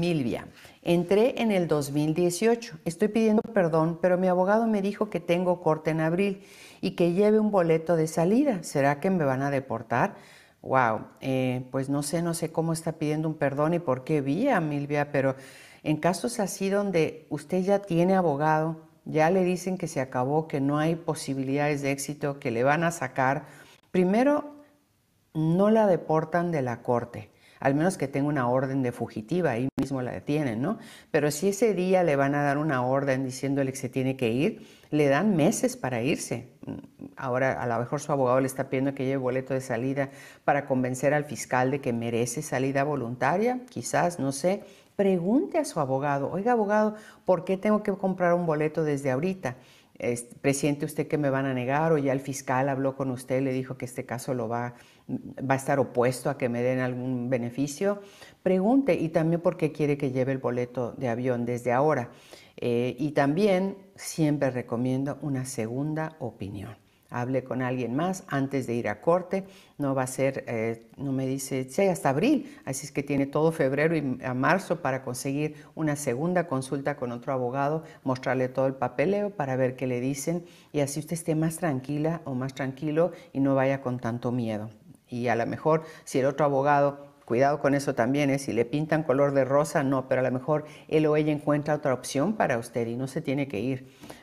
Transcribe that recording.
Milvia. Entré en el 2018. Estoy pidiendo perdón, pero mi abogado me dijo que tengo corte en abril y que lleve un boleto de salida. ¿Será que me van a deportar? Wow, eh, pues no sé, no sé cómo está pidiendo un perdón y por qué vía, Milvia, pero en casos así donde usted ya tiene abogado, ya le dicen que se acabó, que no hay posibilidades de éxito, que le van a sacar, primero no la deportan de la corte al menos que tenga una orden de fugitiva, ahí mismo la detienen, ¿no? Pero si ese día le van a dar una orden diciéndole que se tiene que ir, le dan meses para irse. Ahora a lo mejor su abogado le está pidiendo que lleve boleto de salida para convencer al fiscal de que merece salida voluntaria, quizás, no sé. Pregunte a su abogado, oiga abogado, ¿por qué tengo que comprar un boleto desde ahorita? presiente usted que me van a negar o ya el fiscal habló con usted, le dijo que este caso lo va, a estar opuesto a que me den algún beneficio, pregunte y también por qué quiere que lleve el boleto de avión desde ahora. Eh, y también siempre recomiendo una segunda opinión hable con alguien más antes de ir a corte. No va a ser, eh, no me dice, sí, hasta abril, así es que tiene todo febrero y a marzo para conseguir una segunda consulta con otro abogado, mostrarle todo el papeleo para ver qué le dicen y así usted esté más tranquila o más tranquilo y no vaya con tanto miedo. Y a lo mejor si el otro abogado cuidado con eso también, es, ¿eh? si le pintan color de rosa, no, pero a lo mejor él o ella encuentra otra opción para usted y no se tiene que ir.